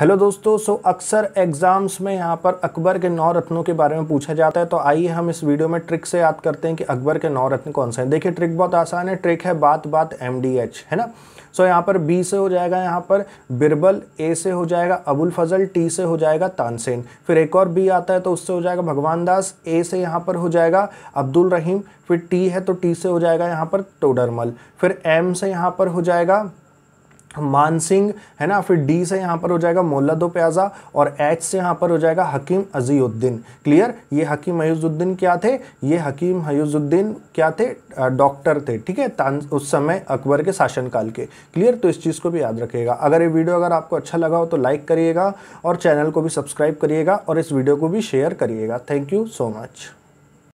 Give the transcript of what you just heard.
hello दोस्तों सो अक्सर exams में यहाँ पर अकबर के नौ रत्नों के बारे में पूछा जाता है तो आइए हम इस वीडियो में ट्रिक से याद करते हैं कि अकबर के नौ रत्न कौन से हैं देखिए ट्रिक बहुत आसान है ट्रिक है बात बात एम डी एच है ना सो so, यहाँ पर बी से हो जाएगा यहाँ पर बिरबल ए से हो जाएगा अबुल फजल टी से हो जाएगा तानसेन फिर एक और बी आता है तो उससे हो जाएगा भगवान दास ए से यहाँ पर हो जाएगा अब्दुल रहीम फिर टी है तो टी से हो जाएगा यहाँ पर टोडरमल फिर एम से यहाँ पर हो जाएगा मान सिंह है ना फिर डी से यहाँ पर हो जाएगा मोल्ला दो प्याजा और एच से यहाँ पर हो जाएगा हकीम अजीउद्दीन क्लियर ये हकीम हयूजुद्दीन क्या थे ये हकीम हयूजुद्दीन क्या थे डॉक्टर थे ठीक है उस समय अकबर के शासनकाल के क्लियर तो इस चीज़ को भी याद रखिएगा अगर ये वीडियो अगर आपको अच्छा लगा हो तो लाइक करिएगा और चैनल को भी सब्सक्राइब करिएगा और इस वीडियो को भी शेयर करिएगा थैंक यू सो मच